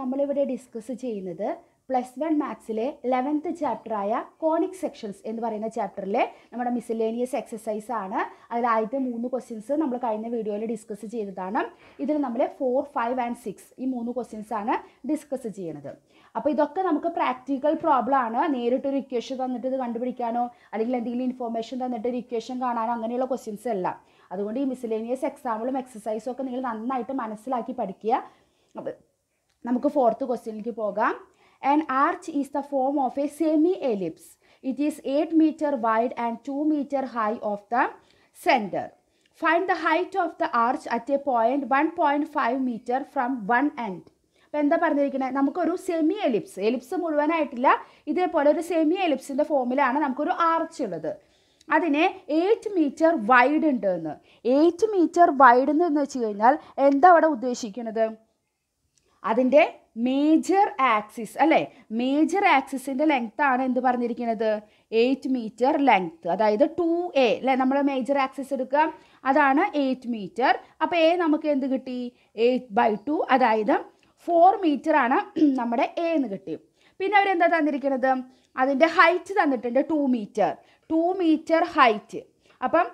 നമ്മളിവിടെ ഡിസ്കസ് ചെയ്യുന്നത് plus one മാത്സിലെ ലെവൻത്ത് ചാപ്റ്ററായ കോണിക് സെക്ഷൻസ് എന്ന് പറയുന്ന ചാപ്റ്ററിലെ നമ്മുടെ മിസിലേനിയസ് എക്സസൈസ് ആണ് അതിൽ ആദ്യത്തെ മൂന്ന് ക്വസ്റ്റ്യൻസ് നമ്മൾ കഴിഞ്ഞ വീഡിയോയിൽ ഡിസ്കസ് ചെയ്തതാണ് ഇതിൽ നമ്മൾ ഫോർ ഫൈവ് ആൻഡ് സിക്സ് ഈ മൂന്ന് ക്വസ്റ്റ്യൻസ് ആണ് ഡിസ്കസ് ചെയ്യുന്നത് അപ്പോൾ ഇതൊക്കെ നമുക്ക് പ്രാക്ടിക്കൽ പ്രോബ്ലം ആണ് നേരിട്ടൊരു ഇക്വേഷൻ തന്നിട്ട് ഇത് കണ്ടുപിടിക്കാനോ അല്ലെങ്കിൽ എന്തെങ്കിലും ഇൻഫോർമേഷൻ തന്നിട്ട് ഒരു ഇക്വേഷൻ കാണാനോ അങ്ങനെയുള്ള ക്വസ്റ്റ്യൻസ് അല്ല അതുകൊണ്ട് ഈ മിസിലേനിയസ് എക്സാമ്പിളും എക്സസൈസും ഒക്കെ നിങ്ങൾ നന്നായിട്ട് മനസ്സിലാക്കി പഠിക്കുക നമുക്ക് ഫോർത്ത് ക്വസ്റ്റ്യനിലേക്ക് പോകാം an arch is the form of a semi ellipse it is eight metre wide and two metre high of the centre find the height of the arch at a point one point five metre from one end അപ്പോൾ എന്താ പറഞ്ഞിരിക്കുന്നത് നമുക്കൊരു semi ellipse ellipse മുഴുവനായിട്ടില്ല ഇതേപോലെ ഒരു semi എലിപ്സിൻ്റെ ഫോമിലാണ് നമുക്കൊരു arch ഉള്ളത് അതിനെ എയ്റ്റ് മീറ്റർ വൈഡ് ഉണ്ട് എന്ന് എയ്റ്റ് മീറ്റർ വൈഡ് എന്ന് വെച്ച് കഴിഞ്ഞാൽ എന്താ അവിടെ ഉദ്ദേശിക്കുന്നത് അതിൻ്റെ മേജർ ആക്സിസ് അല്ലേ മേജർ ആക്സിസിൻ്റെ ലെങ്ത് ആണ് എന്ത് പറഞ്ഞിരിക്കുന്നത് എയ്റ്റ് മീറ്റർ ലെങ്ത് അതായത് ടു എ അല്ലേ നമ്മൾ മേജർ ആക്സിസ് എടുക്കുക അതാണ് എയ്റ്റ് മീറ്റർ അപ്പോൾ എ നമുക്ക് എന്ത് കിട്ടി എയ്റ്റ് ബൈ ടു അതായത് ഫോർ മീറ്റർ ആണ് നമ്മുടെ എ എന്ന് കിട്ടി പിന്നെ അവരെന്താ തന്നിരിക്കുന്നത് അതിൻ്റെ ഹൈറ്റ് തന്നിട്ടുണ്ട് two metre two metre height അപ്പം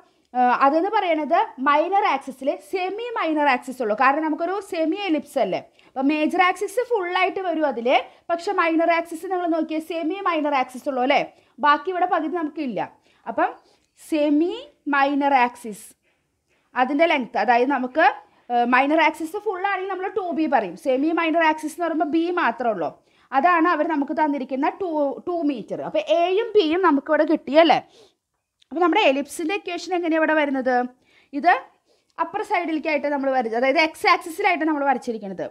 അതെന്ന് പറയണത് മൈനർ ആക്സിസിൽ സെമി മൈനർ ആക്സിസ് ഉള്ളൂ കാരണം നമുക്കൊരു സെമി എലിപ്സ് അല്ലേ അപ്പോൾ മേജർ ആക്സിസ് ഫുള്ളായിട്ട് വരും അതിൽ പക്ഷെ മൈനർ ആക്സിസ് നിങ്ങൾ നോക്കിയാൽ സെമി മൈനർ ആക്സിസ് ഉള്ളൂ അല്ലേ ബാക്കി ഇവിടെ പകുതി നമുക്കില്ല അപ്പം സെമി മൈനർ ആക്സിസ് അതിൻ്റെ ലെങ്ത് അതായത് നമുക്ക് മൈനർ ആക്സിസ് ഫുള്ളാണെങ്കിൽ നമ്മൾ ടു ബി പറയും സെമി മൈനർ ആക്സിസ് എന്ന് പറയുമ്പോൾ ബി മാത്രമേ ഉള്ളൂ അതാണ് അവർ നമുക്ക് തന്നിരിക്കുന്ന ടു ടു മീറ്റർ അപ്പോൾ എയും ബിയും നമുക്കിവിടെ കിട്ടിയല്ലേ അപ്പോൾ നമ്മുടെ എലിപ്സിൻ്റെ ഇക്വേഷൻ എങ്ങനെയാണ് ഇവിടെ വരുന്നത് ഇത് അപ്പർ സൈഡിലേക്കായിട്ട് നമ്മൾ വരച്ചത് അതായത് എക്സ് ആക്സിസിലായിട്ട് നമ്മൾ വരച്ചിരിക്കുന്നത്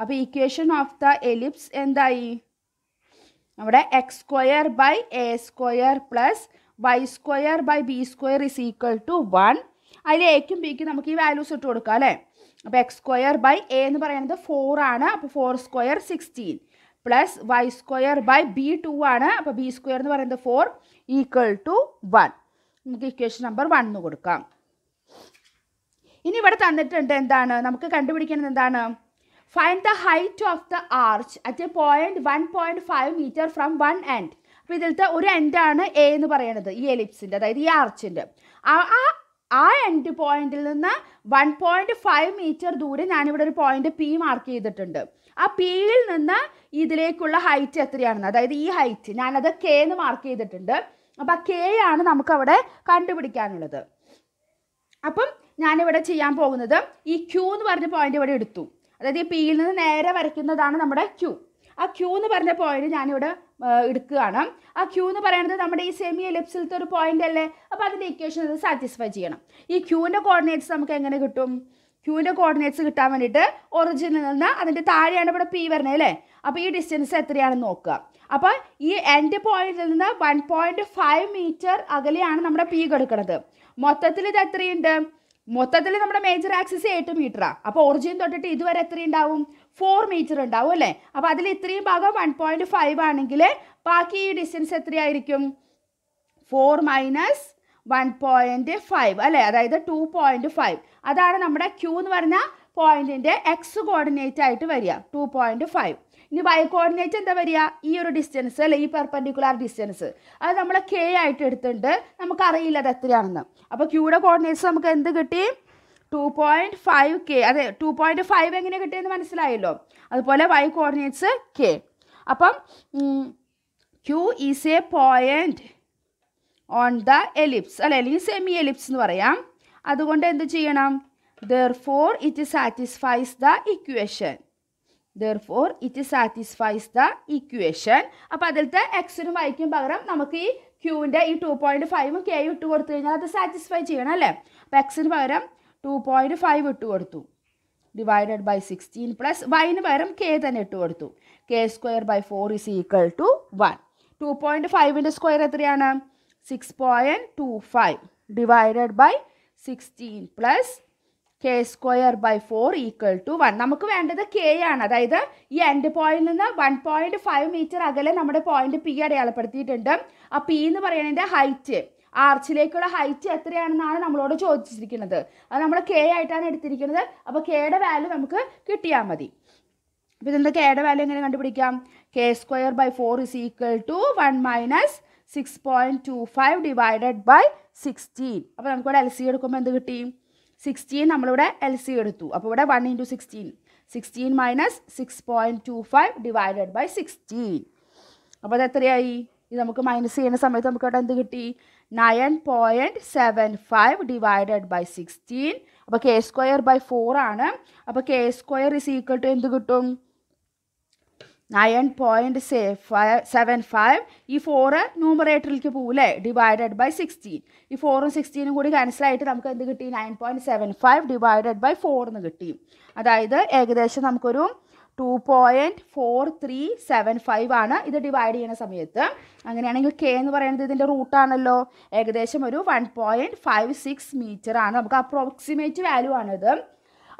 അപ്പോൾ ഇക്വേഷൻ ഓഫ് ദ എലിപ്സ് എന്തായി നമ്മുടെ X square by A square plus Y square by B square is equal to one അതിൽ എക്കും ബിക്കും നമുക്ക് ഈ വാല്യൂസ് ഇട്ട് കൊടുക്കാം അല്ലേ അപ്പോൾ എക്സ് സ്ക്വയർ ബൈ എ എന്ന് പറയുന്നത് ഫോർ ആണ് അപ്പോൾ four square sixteen plus Y square by B two ആണ് അപ്പോൾ ബി സ്ക്വയർ എന്ന് പറയുന്നത് ഫോർ ഈക്വൽ ടു വൺ നമുക്ക് ഇക്വേഷൻ നമ്പർ വൺ എന്ന് കൊടുക്കാം ഇനി ഇവിടെ തന്നിട്ടുണ്ട് എന്താണ് നമുക്ക് കണ്ടുപിടിക്കുന്നത് എന്താണ് find the height of the arch at a point one point five metre from one end അപ്പോൾ ഇതിലത്തെ ഒരു എൻഡാണ് എ എന്ന് പറയുന്നത് ഈ എലിപ്സിൻ്റെ അതായത് ഈ ആർച്ചിൻ്റെ ആ ആ എൻഡ് പോയിന്റിൽ നിന്ന് വൺ പോയിൻറ്റ് ഫൈവ് മീറ്റർ ദൂരെ ഞാനിവിടെ ഒരു പോയിന്റ് പി മാർക്ക് ചെയ്തിട്ടുണ്ട് ആ പിയിൽ നിന്ന് ഇതിലേക്കുള്ള ഹൈറ്റ് എത്രയാണെന്ന് അതായത് ഈ ഹൈറ്റ് ഞാനത് കെ എന്ന് മാർക്ക് ചെയ്തിട്ടുണ്ട് അപ്പോൾ കെ ആണ് നമുക്കവിടെ കണ്ടുപിടിക്കാനുള്ളത് അപ്പം ഞാനിവിടെ ചെയ്യാൻ പോകുന്നത് ഈ ക്യൂ എന്ന് പറഞ്ഞ പോയിന്റ് ഇവിടെ എടുത്തു അതായത് ഈ പിയിൽ നിന്ന് നേരെ വരയ്ക്കുന്നതാണ് നമ്മുടെ ക്യൂ ആ ക്യൂ എന്ന് പറഞ്ഞ പോയിന്റ് ഞാനിവിടെ എടുക്കുകയാണ് ആ ക്യൂ എന്ന് പറയുന്നത് നമ്മുടെ ഈ സെമി എലിപ്സിലത്തെ ഒരു പോയിന്റ് അല്ലേ അപ്പോൾ അതിൻ്റെ ഇക്വേഷൻ അത് സാറ്റിസ്ഫൈ ചെയ്യണം ഈ ക്യൂവിൻ്റെ കോർഡിനേറ്റ്സ് നമുക്ക് എങ്ങനെ കിട്ടും ക്യൂവിൻ്റെ കോർഡിനേറ്റ്സ് കിട്ടാൻ വേണ്ടിയിട്ട് ഒറിജിനിൽ നിന്ന് അതിൻ്റെ താഴെയാണ് ഇവിടെ പി വരുന്നത് അല്ലേ അപ്പോൾ ഈ ഡിസ്റ്റൻസ് എത്രയാണെന്ന് നോക്കുക അപ്പോൾ ഈ എൻഡ് പോയിന്റിൽ നിന്ന് വൺ പോയിൻറ്റ് ഫൈവ് മീറ്റർ അകലെയാണ് നമ്മുടെ പി കൊടുക്കുന്നത് മൊത്തത്തിൽ ഇത് എത്രയുണ്ട് മൊത്തത്തിൽ നമ്മുടെ മേജർ ആക്സിസ് എയ്റ്റ് മീറ്ററാണ് അപ്പോൾ ഒറിജിൻ തൊട്ടിട്ട് ഇതുവരെ എത്ര ഉണ്ടാവും ഫോർ മീറ്റർ ഉണ്ടാവും അല്ലേ അപ്പോൾ അതിൽ ഇത്രയും ഭാഗം വൺ പോയിൻറ്റ് ഫൈവ് ആണെങ്കിൽ ബാക്കി ഈ ഡിസ്റ്റൻസ് എത്രയായിരിക്കും four minus one point five അല്ലേ അതായത് ടു പോയിൻറ്റ് ഫൈവ് അതാണ് നമ്മുടെ ക്യൂ എന്ന് പറഞ്ഞാൽ പോയിൻറ്റിൻ്റെ എക്സ് കോർഡിനേറ്റ് ആയിട്ട് വരിക ടു പോയിൻറ്റ് ഫൈവ് ഇനി വൈ കോർഡിനേറ്റ് എന്താ വരിക ഈ ഒരു ഡിസ്റ്റൻസ് അല്ലെ ഈ പെർപ്പൻഡിക്കുലാർ ഡിസ്റ്റൻസ് അത് നമ്മൾ കെ ആയിട്ട് എടുത്തിട്ടുണ്ട് നമുക്കറിയില്ല അത് എത്രയാണെന്ന് അപ്പോൾ ക്യൂടെ കോർഡിനേറ്റ്സ് നമുക്ക് എന്ത് കിട്ടി ടു പോയിൻറ്റ് ഫൈവ് കെ അതെ ടു പോയിൻറ്റ് ഫൈവ് എങ്ങനെ കിട്ടിയെന്ന് മനസ്സിലായല്ലോ അതുപോലെ വൈ കോർഡിനേറ്റ്സ് കെ അപ്പം Q is a point on the ellipse അല്ലെ അല്ലെങ്കിൽ സെമി എലിപ്സ് എന്ന് പറയാം അതുകൊണ്ട് എന്ത് ചെയ്യണം therefore it satisfies the equation therefore it satisfies the equation അപ്പോൾ അതിലത്തെ എക്സിനും വൈക്കും പകരം നമുക്ക് ഈ ക്യൂവിൻ്റെ ഈ ടു പോയിൻറ്റ് ഫൈവ് കെ ഇട്ട് കൊടുത്തു കഴിഞ്ഞാൽ അത് സാറ്റിസ്ഫൈ ചെയ്യണം അല്ലേ അപ്പോൾ എക്സിന് പകരം ടു പോയിൻറ്റ് ഫൈവ് ഇട്ട് കൊടുത്തു ഡിവൈഡഡ് ബൈ സിക്സ്റ്റീൻ പ്ലസ് വൈന് പകരം കെ തന്നെ ഇട്ട് കൊടുത്തു K square by four is equal to one two point ഫൈവിൻ്റെ സ്ക്വയർ എത്രയാണ് 6.25 divided by 16 plus K square by four equal to one നമുക്ക് വേണ്ടത് കെ ആണ് അതായത് ഈ എൻഡ് പോയിന്റിൽ നിന്ന് വൺ പോയിന്റ് ഫൈവ് മീറ്റർ അകലെ നമ്മുടെ പോയിന്റ് പി അടയാളപ്പെടുത്തിയിട്ടുണ്ട് ആ പി എന്ന് പറയുന്നതിൻ്റെ ഹൈറ്റ് ആർച്ചിലേക്കുള്ള ഹൈറ്റ് എത്രയാണെന്നാണ് നമ്മളോട് ചോദിച്ചിരിക്കുന്നത് അത് നമ്മൾ കെ ആയിട്ടാണ് എടുത്തിരിക്കുന്നത് അപ്പോൾ കെയുടെ വാല്യൂ നമുക്ക് കിട്ടിയാൽ മതി അപ്പോൾ ഇതിൻ്റെ കെയുടെ വാല്യൂ എങ്ങനെ കണ്ടുപിടിക്കാം K square by four is equal to one minus six point two five divided by sixteen അപ്പോൾ നമുക്കിവിടെ എൽ സി എടുക്കുമ്പോൾ എന്ത് കിട്ടി സിക്സ്റ്റീൻ നമ്മളിവിടെ എൽ സി എടുത്തു അപ്പോൾ ഇവിടെ one into sixteen sixteen minus six point two five divided by sixteen അപ്പോൾ അത് എത്രയായി ഇത് നമുക്ക് മൈനസ് ചെയ്യുന്ന സമയത്ത് നമുക്ക് അവിടെ എന്ത് കിട്ടി nine point seven five divided by sixteen അപ്പോൾ കെ സ്ക്വയർ ബൈ ഫോർ ആണ് അപ്പോൾ K square is equal to എന്ത് കിട്ടും nine point say five seven five ഈ ഫോറ് ന്യൂമറേറ്ററിലേക്ക് പോകില്ലേ ഡിവൈഡഡ് ബൈ സിക്സ്റ്റീൻ ഈ ഫോറും സിക്സ്റ്റീനും കൂടി ക്യാൻസലായിട്ട് നമുക്ക് എന്ത് കിട്ടി nine point seven five divided by ഫോർന്ന് കിട്ടി അതായത് ഏകദേശം നമുക്കൊരു two point four three seven five ആണ് ഇത് ഡിവൈഡ് ചെയ്യുന്ന സമയത്ത് അങ്ങനെയാണെങ്കിൽ കെ എന്ന് പറയുന്നത് ഇതിൻ്റെ റൂട്ടാണല്ലോ ഏകദേശം ഒരു one point five six metre ആണ് നമുക്ക് അപ്രോക്സിമേറ്റ് വാല്യൂ ആണിത്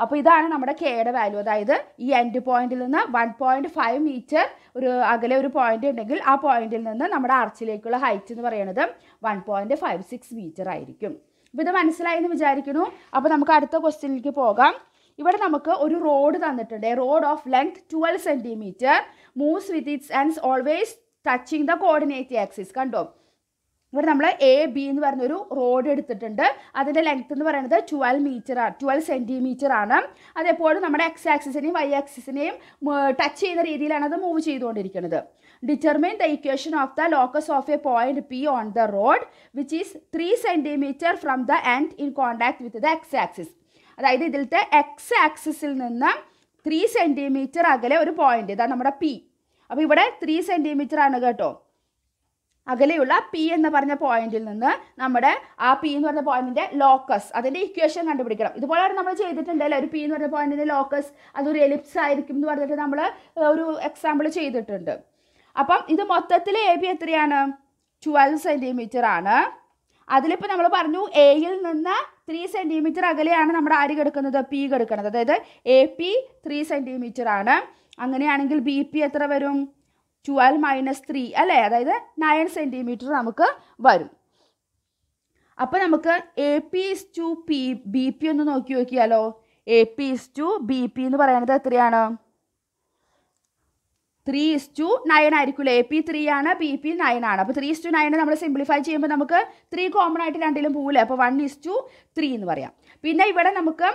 അപ്പോൾ ഇതാണ് നമ്മുടെ കെയുടെ വാല്യൂ അതായത് ഈ എൻഡ് പോയിന്റിൽ നിന്ന് വൺ പോയിൻറ്റ് ഫൈവ് മീറ്റർ ഒരു അകലെ ഒരു പോയിന്റ് ഉണ്ടെങ്കിൽ ആ പോയിന്റിൽ നിന്ന് നമ്മുടെ ആർച്ചിലേക്കുള്ള ഹൈറ്റ് എന്ന് പറയുന്നത് one point five six metre ആയിരിക്കും അപ്പോൾ ഇത് മനസ്സിലായി എന്ന് വിചാരിക്കുന്നു അപ്പോൾ നമുക്ക് അടുത്ത ക്വസ്റ്റ്യനിലേക്ക് പോകാം ഇവിടെ നമുക്ക് ഒരു റോഡ് തന്നിട്ടുണ്ട് rod of length twelve centimetre moves with its ends always touching the coordinate axis കണ്ടോ ഇവിടെ നമ്മൾ എ ബി എന്ന് പറഞ്ഞൊരു റോഡ് എടുത്തിട്ടുണ്ട് അതിൻ്റെ ലെങ്ത് എന്ന് പറയുന്നത് ട്വൽവ് മീറ്റർ ആണ് ട്വൽവ് സെൻറ്റിമീറ്റർ ആണ് അതെപ്പോഴും നമ്മുടെ എക്സ് ആക്സിസിനെയും വൈ ആക്സിസിനെയും ടച്ച് ചെയ്യുന്ന രീതിയിലാണ് അത് മൂവ് ചെയ്തുകൊണ്ടിരിക്കുന്നത് determine the equation of the locus of a point P on the rod which is three centimetre from the end in contact with the X axis അതായത് ഇതിലത്തെ എക്സ് ആക്സിസിൽ നിന്ന് ത്രീ സെൻറ്റിമീറ്റർ അകലെ ഒരു പോയിന്റ് ഇതാണ് നമ്മുടെ P അപ്പോൾ ഇവിടെ ത്രീ സെൻറ്റിമീറ്റർ ആണ് കേട്ടോ അകലെയുള്ള പി എന്ന് പറഞ്ഞ പോയിന്റിൽ നിന്ന് നമ്മുടെ ആ പി എന്ന് പറഞ്ഞ പോയിന്റിന്റെ ലോക്കസ് അതിന്റെ ഇക്വേഷൻ കണ്ടുപിടിക്കണം ഇതുപോലെ നമ്മൾ ചെയ്തിട്ടുണ്ടല്ലോ ഒരു പി എന്ന് പറഞ്ഞ പോയിന്റിന്റെ ലോക്കസ് അതൊരു എലിപ്സ് ആയിരിക്കും എന്ന് പറഞ്ഞിട്ട് നമ്മൾ ഒരു എക്സാമ്പിൾ ചെയ്തിട്ടുണ്ട് അപ്പം ഇത് മൊത്തത്തിൽ എ ബി എത്രയാണ് ട്വൽവ് സെന്റിമീറ്റർ ആണ് അതിലിപ്പോൾ നമ്മൾ പറഞ്ഞു എയിൽ നിന്ന് ത്രീ സെന്റിമീറ്റർ അകലെയാണ് നമ്മുടെ ആര് കിടക്കുന്നത് പി കിടക്കുന്നത് അതായത് എ പി ത്രീ സെന്റിമീറ്റർ ആണ് അങ്ങനെയാണെങ്കിൽ ബി പി എത്ര വരും ട്വൽവ് മൈനസ് ത്രീ അല്ലേ അതായത് നയൻ സെൻറ്റിമീറ്റർ നമുക്ക് വരും അപ്പോൾ നമുക്ക് A P is to P B P ഒന്ന് നോക്കി നോക്കിയാലോ A P is to B P എന്ന് പറയുന്നത് എത്രയാണ് ത്രീ ഇസ് ടു നയൻ ആയിരിക്കുമല്ലോ എ പി ത്രീ ആണ് ബി പി നയൻ ആണ് അപ്പോൾ ത്രീ ഇസ് ടു നയൻ നമ്മൾ സിംപ്ലിഫൈ ചെയ്യുമ്പോൾ നമുക്ക് ത്രീ കോമൺ ആയിട്ട് രണ്ടിലും പോകില്ല അപ്പോൾ വൺ ഇസ് ടു ത്രീ എന്ന് പറയാം പിന്നെ ഇവിടെ നമുക്ക്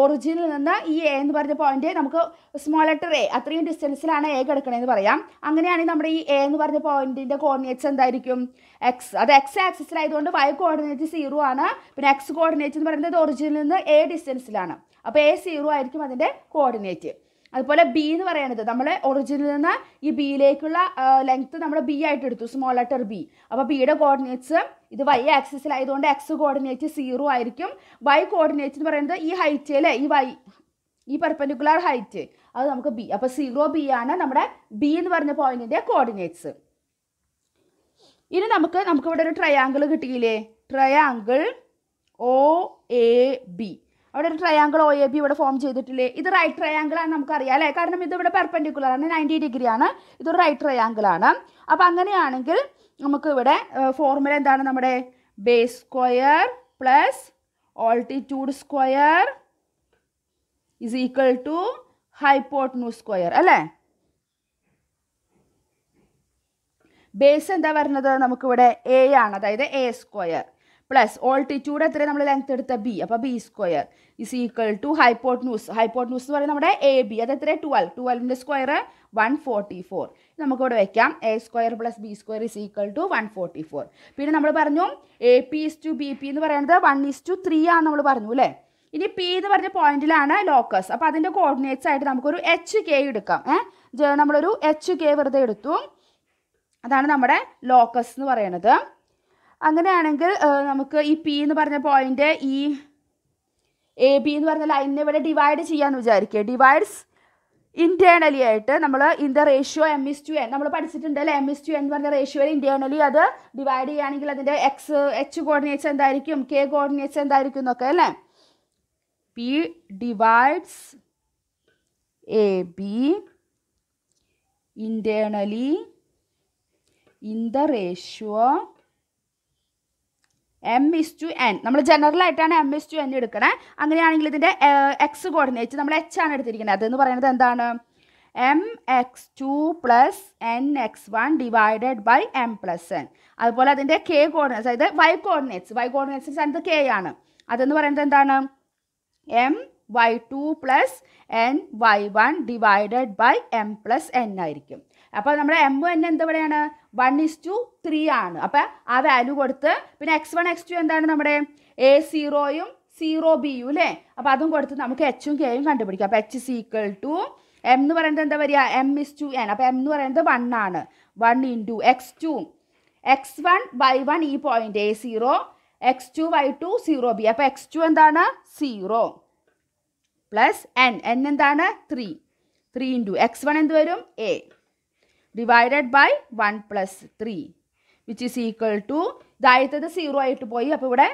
ഒറിജിനിൽ നിന്ന് ഈ എ എന്ന് പറഞ്ഞ പോയിന്റ് നമുക്ക് സ്മോൾ ലെറ്റർ എ അത്രയും ഡിസ്റ്റൻസിലാണ് എ കിടക്കണതെന്ന് പറയാം അങ്ങനെയാണെങ്കിൽ നമ്മുടെ ഈ എ എന്ന് പറഞ്ഞ പോയിന്റിൻ്റെ കോർഡിനേറ്റ്സ് എന്തായിരിക്കും എക്സ് അത് എക്സ് ആക്സിസിലായതുകൊണ്ട് വൈ കോർഡിനേറ്റ് സീറോ ആണ് പിന്നെ എക്സ് കോർഡിനേറ്റ് എന്ന് പറയുന്നത് ഒറിജിനിൽ നിന്ന് എ ഡിസ്റ്റൻസിലാണ് അപ്പോൾ എ സീറോ ആയിരിക്കും അതിൻ്റെ കോർഡിനേറ്റ് അതുപോലെ ബി എന്ന് പറയുന്നത് നമ്മൾ ഒറിജിനിൽ നിന്ന് ഈ ബിയിലേക്കുള്ള ലെങ്ത്ത് നമ്മൾ ബി ആയിട്ട് എടുത്തു സ്മോൾ ലെറ്റർ ബി അപ്പോൾ ബിയുടെ കോർഡിനേറ്റ്സ് ഇത് വൈ ആക്സിസിലായതുകൊണ്ട് എക്സ് കോർഡിനേറ്റ് സീറോ ആയിരിക്കും വൈ കോർഡിനേറ്റ് എന്ന് പറയുന്നത് ഈ ഹൈറ്റ് അല്ലേ ഈ വൈ ഈ പെർപ്പൻഡിക്കുലർ ഹൈറ്റ് അത് നമുക്ക് ബി അപ്പോൾ സീറോ ബി ആണ് നമ്മുടെ ബി എന്ന് പറഞ്ഞ പോയിന്റിൻ്റെ കോർഡിനേറ്റ്സ് ഇനി നമുക്ക് നമുക്ക് ഇവിടെ ഒരു ട്രയാങ്കിൾ കിട്ടിയില്ലേ ട്രയാങ്കിൾ ഒ എ ബി അവിടെ ഒരു ട്രയാങ്കിൾ ഒ എ ബി ഇവിടെ ഫോം ചെയ്തിട്ടില്ലേ ഇത് റൈറ്റ് ട്രയാങ്കിൾ ആണ് നമുക്കറിയാം അല്ലേ കാരണം ഇത് ഇവിടെ പെർപെൻഡിക്കുലർ ആണ് നയൻറ്റി ഡിഗ്രി ആണ് ഇതൊരു റൈറ്റ് ട്രയാങ്കിൾ ആണ് അപ്പോൾ അങ്ങനെയാണെങ്കിൽ നമുക്ക് ഇവിടെ ഫോർമുല എന്താണ് നമ്മുടെ base square plus altitude square is equal to hypotenuse square അല്ലേ ബേസ് എന്താ വരുന്നത് നമുക്കിവിടെ എ ആണ് അതായത് എ സ്ക്വയർ പ്ലസ് ഓൾട്ടിറ്റ്യൂഡ് എത്ര നമ്മൾ ലെങ്ത് എടുത്ത ബി അപ്പോൾ B square is equal to hypotenuse ന്യൂസ് എന്ന് പറയുന്നത് നമ്മുടെ എ ബി അത് എത്ര ട്വൽവ് ട്വൽവിൻ്റെ സ്ക്വയർ വൺ ഫോർട്ടി ഫോർ നമുക്കിവിടെ വെക്കാം A square plus B square is equal to one forty four പിന്നെ നമ്മൾ പറഞ്ഞു A P is to B P എന്ന് പറയുന്നത് വൺ ഇസ് ടു ത്രീ ആണ് നമ്മൾ പറഞ്ഞു അല്ലേ ഇനി പി എന്ന് പറഞ്ഞ പോയിന്റിലാണ് ലോക്കസ് അപ്പോൾ അതിൻ്റെ കോർഡിനേറ്റ്സ് ആയിട്ട് നമുക്കൊരു എച്ച് കെ എടുക്കാം ഏഹ് നമ്മളൊരു എച്ച് കെ വെറുതെ എടുത്തു അതാണ് നമ്മുടെ ലോക്കസ് എന്ന് പറയുന്നത് അങ്ങനെയാണെങ്കിൽ നമുക്ക് ഈ പി എന്ന് പറഞ്ഞ പോയിന്റ് ഈ എ ബി എന്ന് പറഞ്ഞ ലൈനിനെ ഇവിടെ ഡിവൈഡ് ചെയ്യാന്ന് വിചാരിക്കുക ഡിവൈഡ്സ് ഇന്റേണലി ആയിട്ട് നമ്മൾ in the ratio M is to N നമ്മൾ പഠിച്ചിട്ടുണ്ട് അല്ലേ എം ഇസ് ടു എൻ പറഞ്ഞ റേഷ്യോ ഇന്റേണലി അത് ഡിവൈഡ് ചെയ്യുകയാണെങ്കിൽ അതിന്റെ എക്സ് എച്ച് കോർഡിനേറ്റ്സ് എന്തായിരിക്കും കെ കോർഡിനേറ്റ്സ് എന്തായിരിക്കും എന്നൊക്കെ അല്ലേ P divides A B internally in the ratio M is to N നമ്മൾ ജനറൽ ആയിട്ടാണ് എം ഇസ് ടു എൻ എടുക്കണേ അങ്ങനെയാണെങ്കിൽ ഇതിൻ്റെ എക്സ് കോർഡിനേറ്റ് നമ്മൾ എച്ച് ആണ് എടുത്തിരിക്കുന്നത് അതെന്ന് പറയുന്നത് എന്താണ് M X two plus N X one divided by M plus N അതുപോലെ അതിൻ്റെ കെ കോർഡിനേറ്റ്സ് അതായത് വൈ കോർഡിനേറ്റ്സ് വൈ കോർഡിനേറ്റ്സ് സ്ഥാനത്ത് കെ ആണ് അതെന്ന് പറയുന്നത് എന്താണ് M Y two plus N Y one divided by M plus N ആയിരിക്കും അപ്പോൾ നമ്മുടെ എം എൻ എന്ത് എവിടെയാണ് വൺ ഇസ് ടു ത്രീ ആണ് അപ്പം ആ വാല്യൂ കൊടുത്ത് പിന്നെ എക്സ് വൺ എക്സ് ടു എന്താണ് നമ്മുടെ എ സീറോയും സീറോ ബിയും അല്ലേ അപ്പം അതും കൊടുത്ത് നമുക്ക് എച്ചും കെയും കണ്ടുപിടിക്കാം അപ്പം H C equal to M എന്ന് പറയുന്നത് എന്താ പറയുക എം ഇസ് ടു എൻ അപ്പം എം എന്ന് പറയുന്നത് വൺ ആണ് one in two X two X one by one ഈ point A zero X two by two zero B അപ്പം എക്സ് ടു എന്താണ് സീറോ പ്ലസ് എൻ എൻ എന്താണ് three three in two X one എന്ത് വരും A divided by one plus three which is equal to ഇതായത്തത് zero ആയിട്ട് പോയി അപ്പോൾ ഇവിടെ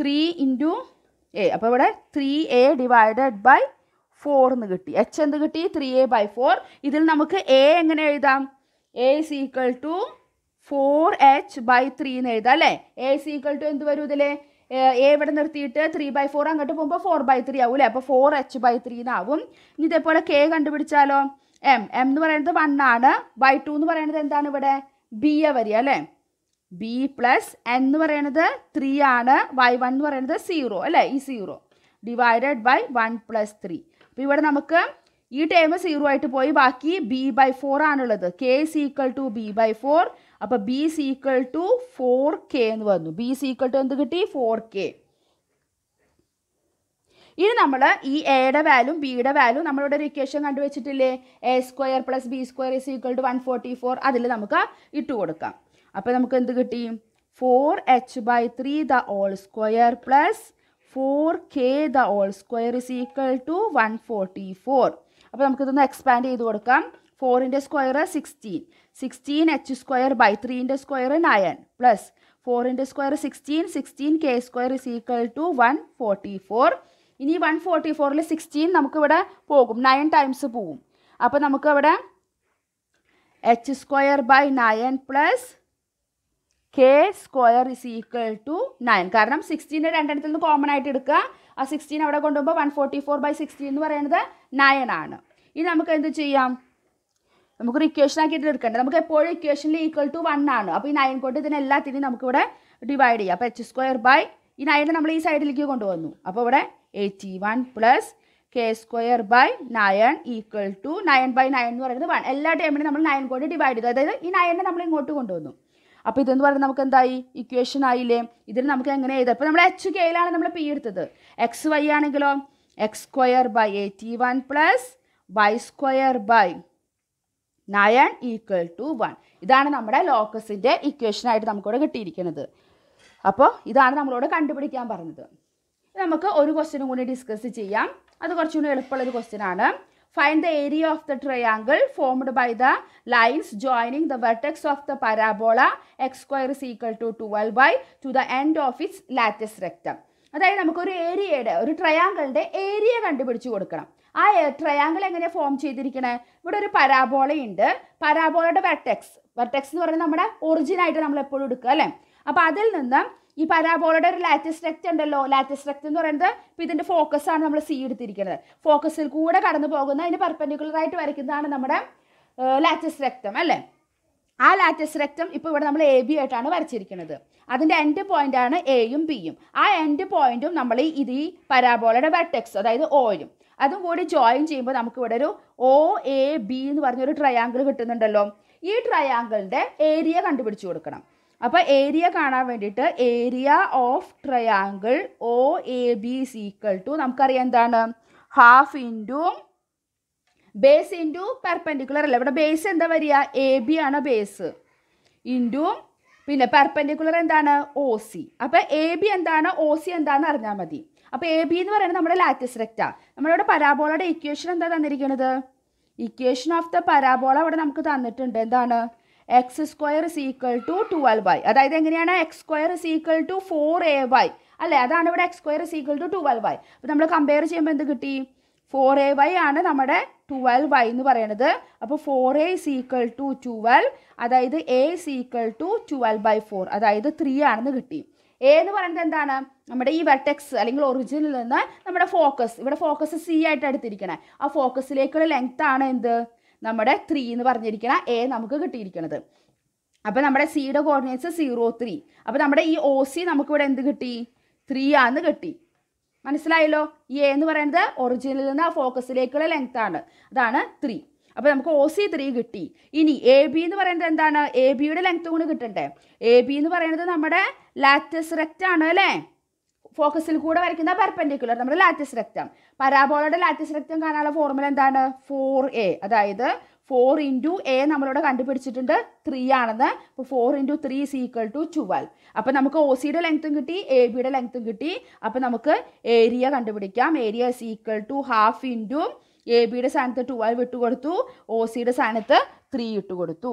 three into A അപ്പോൾ ഇവിടെ three A divided by four എന്ന് കിട്ടി എച്ച് എന്ത് കിട്ടി ത്രീ എ ബൈ ഫോർ ഇതിൽ നമുക്ക് എ എങ്ങനെ എഴുതാം A is equal to four H by three എന്ന് എഴുതാം അല്ലേ എ ഇസ് ഈക്വൽ ടു എന്ത് വരും ഇതിൽ എ ഇവിടെ നിർത്തിയിട്ട് ത്രീ ബൈ ഫോർ അങ്ങോട്ട് പോകുമ്പോൾ ഫോർ ബൈ ത്രീ ആവും അല്ലേ അപ്പോൾ ഫോർ എച്ച് ബൈ ത്രീ എന്നാവും ഇനി ഇതേപോലെ കെ കണ്ടുപിടിച്ചാലോ എം എം എന്ന് പറയുന്നത് വൺ ആണ് ബൈ ടു എന്ന് പറയുന്നത് എന്താണ് ഇവിടെ ബി എ വരിക അല്ലേ ബി പ്ലസ് എൻ എന്ന് പറയുന്നത് ത്രീ ആണ് വൈ വൺ എന്ന് പറയുന്നത് സീറോ അല്ലേ ഈ zero divided by one plus three അപ്പോൾ ഇവിടെ നമുക്ക് ഈ ടേം സീറോ ആയിട്ട് പോയി ബാക്കി ബി ബൈ ഫോർ ആണുള്ളത് K is equal to B by four അപ്പോൾ B is equal to four K എന്ന് പറഞ്ഞു ബി ഇസ് ഈക്വൽ ടു എന്ത് കിട്ടി ഫോർ കെ ഇനി നമ്മൾ ഈ എയുടെ വാല്യൂ ബിയുടെ വാല്യൂ നമ്മളിവിടെ ഒരു ഇക്വേഷൻ കണ്ടുവച്ചിട്ടില്ലേ A square plus B square is equal to one forty four അതിൽ നമുക്ക് ഇട്ട് കൊടുക്കാം അപ്പോൾ നമുക്ക് എന്ത് കിട്ടി four H by three the whole square plus four K the whole square is equal to one forty four അപ്പോൾ നമുക്കിതൊന്ന് എക്സ്പാൻഡ് ചെയ്ത് കൊടുക്കാം ഫോറിൻ്റെ square sixteen sixteen H square by ത്രീൻ്റെ സ്ക്വയർ നയൻ പ്ലസ് ഫോറിൻ്റെ square sixteen sixteen K square is equal to one forty four ഇനി one forty ഫോറിൽ sixteen നമുക്കിവിടെ പോകും നയൻ ടൈംസ് പോവും അപ്പോൾ നമുക്കവിടെ H square by nine plus K square is equal to nine കാരണം സിക്സ്റ്റീൻ്റെ രണ്ടെണ്ണത്തിൽ നിന്ന് കോമൺ ആയിട്ട് എടുക്കുക ആ സിക്സ്റ്റീൻ അവിടെ കൊണ്ടുപോകുമ്പോൾ one forty four by sixteen എന്ന് പറയുന്നത് നയൻ ആണ് ഇനി നമുക്ക് എന്ത് ചെയ്യാം നമുക്ക് ഇക്വേഷൻ ആക്കിയിട്ട് എടുക്കേണ്ടത് നമുക്ക് എപ്പോഴും ഇക്വേഷനിൽ ഈക്വൽ ടു വൺ ആണ് അപ്പോൾ ഈ നയൻ കൊണ്ട് ഇതിനെല്ലാത്തിനും നമുക്കിവിടെ ഡിവൈഡ് ചെയ്യാം അപ്പോൾ എച്ച് സ്ക്വയർ ബൈ ഈ നയനെ നമ്മൾ ഈ സൈഡിലേക്ക് കൊണ്ടുവന്നു അപ്പോൾ ഇവിടെ 81 plus K square by nine equal to nine by nine എന്ന് പറയുന്നത് വൺ എല്ലാ ടൈമിനും നമ്മൾ നയൻ കൊണ്ട് ഡിവൈഡ് ചെയ്തു അതായത് ഈ നയനെ നമ്മൾ ഇങ്ങോട്ട് കൊണ്ടുവന്നു അപ്പോൾ ഇതെന്ന് പറഞ്ഞാൽ നമുക്ക് എന്തായി ഇക്വേഷൻ ആയില്ലേ ഇതിന് നമുക്ക് എങ്ങനെ എഴുതാം അപ്പോൾ നമ്മൾ എച്ച് കെയിലാണ് നമ്മൾ പി എടുത്തത് എക്സ് വൈ ആണെങ്കിലോ X square by eighty one plus Y square by nine equal to one ഇതാണ് നമ്മുടെ ലോക്കസിൻ്റെ ഇക്വേഷനായിട്ട് നമുക്കിവിടെ കിട്ടിയിരിക്കുന്നത് അപ്പോൾ ഇതാണ് നമ്മളോട് കണ്ടുപിടിക്കാൻ പറഞ്ഞത് നമുക്ക് ഒരു ക്വസ്റ്റ്യനും കൂടി ഡിസ്കസ് ചെയ്യാം അത് കുറച്ചുകൂടി എളുപ്പമുള്ളൊരു ക്വസ്റ്റ്യൻ ആണ് find the area of the triangle formed by the lines joining the vertex of the parabola X square is equal to twelve by to the end of its latus rectum അതായത് നമുക്കൊരു ഏരിയയുടെ ഒരു ട്രയാങ്കിളിൻ്റെ area കണ്ടുപിടിച്ച് കൊടുക്കണം ആ triangle എങ്ങനെയാണ് form ചെയ്തിരിക്കണേ ഇവിടെ ഒരു പരാബോളയുണ്ട് പരാബോളയുടെ വെർട്ടെക്സ് വെർട്ടെക്സ് എന്ന് പറയുന്നത് നമ്മുടെ ഒറിജിനായിട്ട് നമ്മൾ എപ്പോഴും എടുക്കുക അല്ലേ അപ്പോൾ അതിൽ നിന്ന് ഈ പരാബോളയുടെ ഒരു ലാറ്റസ് സ്ട്രക്റ്റ് ഉണ്ടല്ലോ ലാറ്റസ് സ്ട്രക്റ്റ് എന്ന് പറയുന്നത് ഇപ്പം ഇതിൻ്റെ ഫോക്കസാണ് നമ്മൾ സി എടുത്തിരിക്കുന്നത് ഫോക്കസിൽ കൂടെ കടന്നു പോകുന്ന അതിന് ആയിട്ട് വരയ്ക്കുന്നതാണ് നമ്മുടെ ലാറ്റസ് രക്തം അല്ലേ ആ ലാറ്റസ് രക്തം ഇപ്പോൾ ഇവിടെ നമ്മൾ എ ബി ആയിട്ടാണ് വരച്ചിരിക്കുന്നത് അതിൻ്റെ എൻഡ് ആണ് എയും ബിയും ആ എൻഡ് പോയിൻറ്റും നമ്മൾ ഇത് ഈ പരാബോളയുടെ വെർട്ടെക്സ് അതായത് ഓയിലും അതും കൂടി ജോയിൻ ചെയ്യുമ്പോൾ നമുക്ക് ഇവിടെ ഒരു ഒ എ ബി എന്ന് പറഞ്ഞൊരു ട്രയാങ്കിൾ കിട്ടുന്നുണ്ടല്ലോ ഈ ട്രയാങ്കിളിൻ്റെ ഏരിയ കണ്ടുപിടിച്ച് കൊടുക്കണം അപ്പോൾ ഏരിയ കാണാൻ വേണ്ടിയിട്ട് area of triangle O A B is equal to നമുക്കറിയാം എന്താണ് half into base into perpendicular അല്ല ഇവിടെ ബേസ് എന്താ വരിക എ ബി ആണ് ബേസ് ഇൻറ്റു പിന്നെ പെർപെൻഡിക്കുലർ എന്താണ് ഒ സി അപ്പോൾ എ ബി എന്താണ് ഒ സി എന്താണെന്ന് അറിഞ്ഞാൽ മതി അപ്പോൾ എ ബി എന്ന് പറയുന്നത് നമ്മുടെ ലാറ്റസ് റെക്റ്റാ നമ്മളിവിടെ പരാബോളയുടെ ഇക്വേഷൻ എന്താ തന്നിരിക്കുന്നത് ഇക്വേഷൻ ഓഫ് ദ പരാബോള ഇവിടെ നമുക്ക് തന്നിട്ടുണ്ട് എന്താണ് X square is equal to twelve Y അതായത് എങ്ങനെയാണ് X square is equal to four A Y അല്ലേ അതാണ് ഇവിടെ X square is equal to twelve Y അപ്പോൾ നമ്മൾ കമ്പയർ ചെയ്യുമ്പോൾ എന്ത് കിട്ടി ഫോർ എ വൈ ആണ് നമ്മുടെ ട്വൽവ് വൈ എന്ന് പറയുന്നത് അപ്പോൾ four A is equal to twelve അതായത് A is equal to twelve by four അതായത് ത്രീ ആണെന്ന് കിട്ടി എ എന്ന് പറയുന്നത് എന്താണ് നമ്മുടെ ഈ വെർട്ടെക്സ് അല്ലെങ്കിൽ ഒറിജിനിൽ നിന്ന് നമ്മുടെ ഫോക്കസ് ഇവിടെ ഫോക്കസ് സി ആയിട്ട് എടുത്തിരിക്കണേ ആ ഫോക്കസിലേക്കുള്ള ലെങ്ത്താണ് എന്ത് നമ്മുടെ ത്രീ എന്ന് പറഞ്ഞിരിക്കുന്ന എ നമുക്ക് കിട്ടിയിരിക്കുന്നത് അപ്പോൾ നമ്മുടെ സിയുടെ കോർഡിനേറ്റ്സ് സീറോ ത്രീ അപ്പോൾ നമ്മുടെ ഈ ഒ സി നമുക്കിവിടെ എന്ത് കിട്ടി ത്രീ ആന്ന് കിട്ടി മനസ്സിലായല്ലോ എ എന്ന് പറയുന്നത് ഒറിജിനിൽ നിന്ന് ആ ഫോക്കസിലേക്കുള്ള ലെങ്ത് ആണ് അതാണ് ത്രീ അപ്പോൾ നമുക്ക് ഒ സി ത്രീ കിട്ടി ഇനി എ ബി എന്ന് പറയുന്നത് എന്താണ് എ ബിയുടെ ലെങ്ത് കൂടി കിട്ടണ്ടേ എ ബി എന്ന് പറയുന്നത് നമ്മുടെ ലാറ്റസ് റെക്റ്റ് ആണ് അല്ലേ ഫോക്കസിൽ കൂടെ വരയ്ക്കുന്ന പെർപെൻഡിക്കുലർ നമ്മുടെ ലാറ്റിസ് രക്തം പരാബോളയുടെ ലാറ്റിസ് രക്തം കാണാനുള്ള ഫോർമുല എന്താണ് ഫോർ എ അതായത് ഫോർ ഇൻറ്റു എ നമ്മളിവിടെ കണ്ടുപിടിച്ചിട്ടുണ്ട് ത്രീ ആണെന്ന് അപ്പോൾ four into three is equal to twelve അപ്പോൾ നമുക്ക് ഒ സിയുടെ ലെങ്ത്തും കിട്ടി എ ബിയുടെ ലെങ്ത്തും കിട്ടി അപ്പോൾ നമുക്ക് ഏരിയ കണ്ടുപിടിക്കാം area is equal to half into A ബിയുടെ സ്ഥാനത്ത് ട്വൽവ് ഇട്ട് കൊടുത്തു ഒ സിയുടെ സ്ഥാനത്ത് ത്രീ ഇട്ട് കൊടുത്തു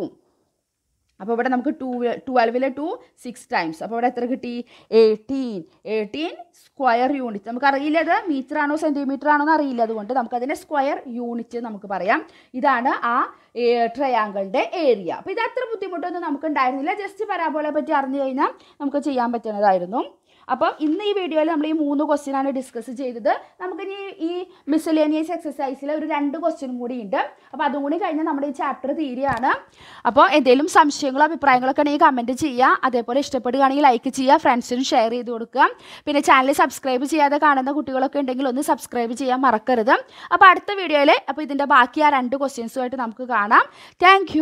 അപ്പോൾ ഇവിടെ നമുക്ക് ടു ട്വൽവിലെ ടു സിക്സ് ടൈംസ് അപ്പോൾ ഇവിടെ എത്ര കിട്ടി എയ്റ്റീൻ എയ്റ്റീൻ സ്ക്വയർ യൂണിറ്റ് നമുക്കറിയില്ല അത് മീറ്റർ ആണോ സെൻറ്റിമീറ്റർ ആണോ എന്ന് അറിയില്ല അതുകൊണ്ട് നമുക്കതിൻ്റെ സ്ക്വയർ യൂണിറ്റ് നമുക്ക് പറയാം ഇതാണ് ആ ട്രയാങ്കിളിൻ്റെ ഏരിയ അപ്പോൾ ഇത് അത്ര ബുദ്ധിമുട്ടൊന്നും നമുക്ക് ഉണ്ടായിരുന്നില്ല ജസ്റ്റ് പരാബോളെ പറ്റി അറിഞ്ഞു കഴിഞ്ഞാൽ നമുക്ക് ചെയ്യാൻ പറ്റുന്നതായിരുന്നു അപ്പം ഇന്ന് ഈ വീഡിയോയിൽ നമ്മൾ ഈ മൂന്ന് ക്വസ്റ്റ്യനാണ് ഡിസ്കസ് ചെയ്തത് നമുക്കിനി ഈ മിസലേനിയസ് എക്സസൈസിൽ ഒരു രണ്ട് ക്വസ്റ്റ്യനും കൂടി ഉണ്ട് അപ്പോൾ അതും കൂടി കഴിഞ്ഞാൽ നമ്മുടെ ഈ ചാപ്റ്റർ തീരെയാണ് അപ്പോൾ എന്തെങ്കിലും സംശയങ്ങളോ അഭിപ്രായങ്ങളൊക്കെ ആണെങ്കിൽ കമൻറ്റ് ചെയ്യുക അതേപോലെ ഇഷ്ടപ്പെടുകയാണെങ്കിൽ ലൈക്ക് ചെയ്യുക ഫ്രണ്ട്സിനും ഷെയർ ചെയ്ത് കൊടുക്കുക പിന്നെ ചാനൽ സബ്സ്ക്രൈബ് ചെയ്യാതെ കാണുന്ന കുട്ടികളൊക്കെ ഉണ്ടെങ്കിൽ ഒന്ന് സബ്സ്ക്രൈബ് ചെയ്യാൻ മറക്കരുത് അപ്പോൾ അടുത്ത വീഡിയോയിൽ അപ്പോൾ ഇതിൻ്റെ ബാക്കി ആ രണ്ട് ക്വസ്റ്റ്യൻസുമായിട്ട് നമുക്ക് കാണാം താങ്ക്